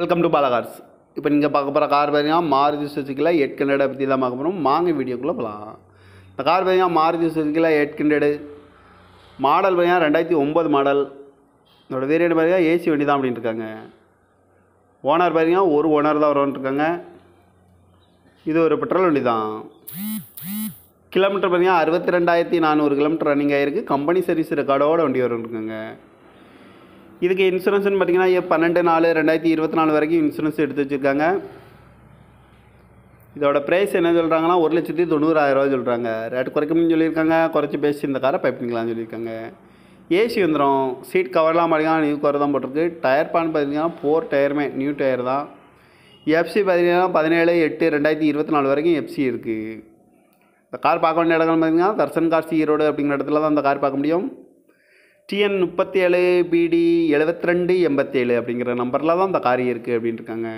welcome to பாலகார்ஸ் இப்போ நீங்கள் பார்க்க போகிற கார் பார்த்தீங்கன்னா மாருதி சுசுக்கியில் எட் ஹண்ட்ரடை பற்றி தான் பார்க்க போகிறோம் மாங்க வீடியோக்குள்ளே போகலாம் இந்த கார் பார்த்தீங்கன்னா மாருதி சுசுக்கியில் எட் ஹண்ட்ரடு மாடல் பார்த்தீங்கன்னா ரெண்டாயிரத்தி ஒம்பது மாடல் என்னோடய வேரியண்ட் பார்த்தீங்கன்னா ஏசி வண்டி தான் அப்படின்ட்டு இருக்காங்க ஓனர் பார்த்தீங்கன்னா ஒரு ஓனர் தான் வருவான்ட்ருக்காங்க இது ஒரு பெட்ரோல் வண்டி தான் கிலோமீட்டர் பார்த்தீங்கன்னா அறுபத்தி ரெண்டாயிரத்தி நானூறு கிலோமீட்டர் ரன்னிங் ஆகிருக்கு கம்பெனி சர்வீஸ் ரெக்கார்டோட வண்டி வரும்ன்ட்டுருக்காங்க இதுக்கு இன்சூரன்ஸ்னு பார்த்தீங்கன்னா பன்னெண்டு நாலு ரெண்டாயிரத்தி இருபத்தி நாலு வரைக்கும் இன்சூரன்ஸ் எடுத்து வச்சுருக்காங்க இதோட ப்ரைஸ் என்ன சொல்கிறாங்கன்னா ஒரு லட்சத்தி தொண்ணூறாயிரரூவா சொல்கிறாங்க ரேட் குறைக்கணும்னு சொல்லியிருக்காங்க குறைச்சி பேசி இந்த காரை பைப்பிங்களான்னு சொல்லியிருக்காங்க ஏசி வந்துடும் சீட் கவர்லாம் பார்த்தீங்கன்னா நியூ கவர் தான் போட்டிருக்கு டயர் பான் பார்த்தீங்கன்னா ஃபோர் டயருமே நியூ டயர் தான் எஃப்சி பார்த்தீங்கன்னா பதினேழு எட்டு ரெண்டாயிரத்தி இருபத்தி நாலு வரைக்கும் எஃப்சி இருக்குது இந்த கார் பார்க்க வேண்டிய இடங்கள் பார்த்தீங்கன்னா தர்சன் கார் ஈரோடு அப்படிங்கிற இடத்துல தான் அந்த கார் பார்க்க முடியும் டிஎன் முப்பத்தி ஏழு பிடி எழுபத்தி ரெண்டு எண்பத்தேழு அப்படிங்கிற நம்பரில் தான் இந்த கார் இருக்குது அப்படின்ட்டுருக்காங்க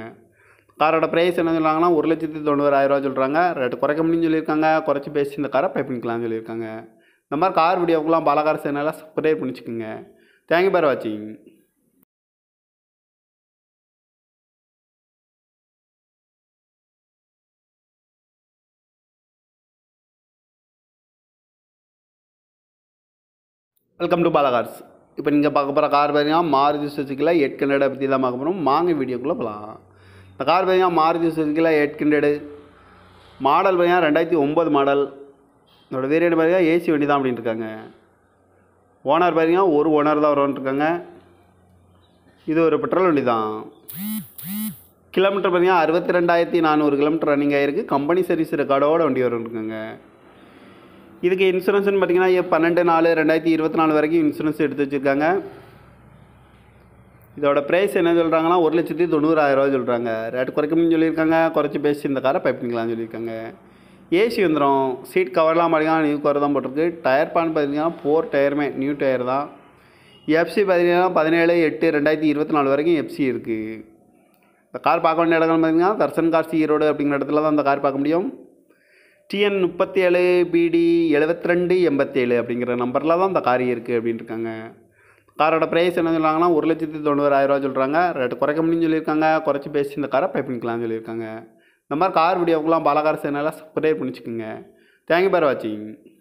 காரோட ப்ரைஸ் என்ன சொல்கிறாங்கன்னா ஒரு லட்சத்தி தொண்ணூறாயிரரூவா சொல்கிறாங்க ரேட்டு குறைக்க முடியும்னு சொல்லியிருக்காங்க குறைச்சி பேசி இந்த காரை பை பண்ணிக்கலாம்னு சொல்லியிருக்காங்க இந்த மாதிரி கார் வீடியோக்கெலாம் பல சேனலாக சப்ஸ்கிரைப் பண்ணிச்சுக்கோங்க தேங்க்யூ பார் வாட்சிங் வெல்கம் டு பாலகார்ஸ் இப்போ நீங்கள் பார்க்க போகிற கார் பார்த்தீங்கன்னா மாருதி சுசுக்கியில் எட் ஹண்ட்ரடை பற்றி தான் பார்க்க போகிறோம் வாங்க வீடியோக்குள்ளே போகலாம் இந்த கார் பார்த்தீங்கன்னா மாருதி சுசுக்கியில் எட் ஹண்ட்ரடு மாடல் பார்த்தீங்கன்னா ரெண்டாயிரத்தி ஒம்பது மாடல் இதோடய வேரியட் பார்த்தீங்கன்னா ஏசி வண்டி தான் அப்படின்ட்டு இருக்காங்க ஓனர் பார்த்தீங்கன்னா ஒரு ஓனர் தான் வருவான்ட்டு இருக்காங்க இது ஒரு பெட்ரோல் வண்டி தான் கிலோமீட்டர் பார்த்தீங்கன்னா அறுபத்தி ரெண்டாயிரத்தி நானூறு கிலோமீட்டர் ரன்னிங் ஆகிருக்கு கம்பெனி சர்வீஸ் ரெக்கார்டோட வண்டி வரும்னு இருக்காங்க இதுக்கு இன்சூரன்ஸ்னு பார்த்தீங்கன்னா பன்னெண்டு நாலு ரெண்டாயிரத்தி இருபத்தி நாலு வரைக்கும் இன்சூரன்ஸ் எடுத்து வச்சுருக்காங்க இதோட ப்ரைஸ் என்ன சொல்கிறாங்கன்னா ஒரு லட்சத்தி தொண்ணூறாயிரரூவா சொல்கிறாங்க ரேட் குறைக்கணும்னு சொல்லியிருக்காங்க குறைச்சி பேசி இந்த காரை பைப்பிங்களான்னு சொல்லியிருக்காங்க ஏசி வந்துடும் சீட் கவர்லாம் பார்த்தீங்கன்னா நியூ கவர் தான் போட்டிருக்கு டயர் பான் பார்த்தீங்கன்னா ஃபோர் டயருமே நியூ டயர் தான் எஃப்சி பார்த்தீங்கன்னா பதினேழு எட்டு ரெண்டாயிரத்தி இருபத்தி நாலு வரைக்கும் எஃப்சி இருக்குது இந்த கார் பார்க்க வேண்டிய இடங்கள் பார்த்தீங்கன்னா தர்சன் கார் ஈரோடு அப்படிங்கிற இடத்துல தான் அந்த கார் பார்க்க முடியும் டிஎன் முப்பத்தி ஏழு பிடி எழுபத்தி ரெண்டு எண்பத்தேழு அப்படிங்கிற நம்பரில் தான் அந்த கார் இருக்குது அப்படின்ட்டுருக்காங்க காரோட ப்ரைஸ் என்ன சொல்கிறாங்கன்னா ஒரு லட்சத்தி தொண்ணூறாயிரரூவா சொல்கிறாங்க ரேட்டு குறைக்க முடியும்னு சொல்லியிருக்காங்க குறைச்சி பேசி இந்த காரை பை பண்ணிக்கலாம்னு சொல்லியிருக்காங்க இந்த மாதிரி கார் வீடியோக்கெலாம் பலகார சேனலாக சப்ஸ்கிரைப் பண்ணிச்சுக்கோங்க தேங்க்யூ பார் வாட்சிங்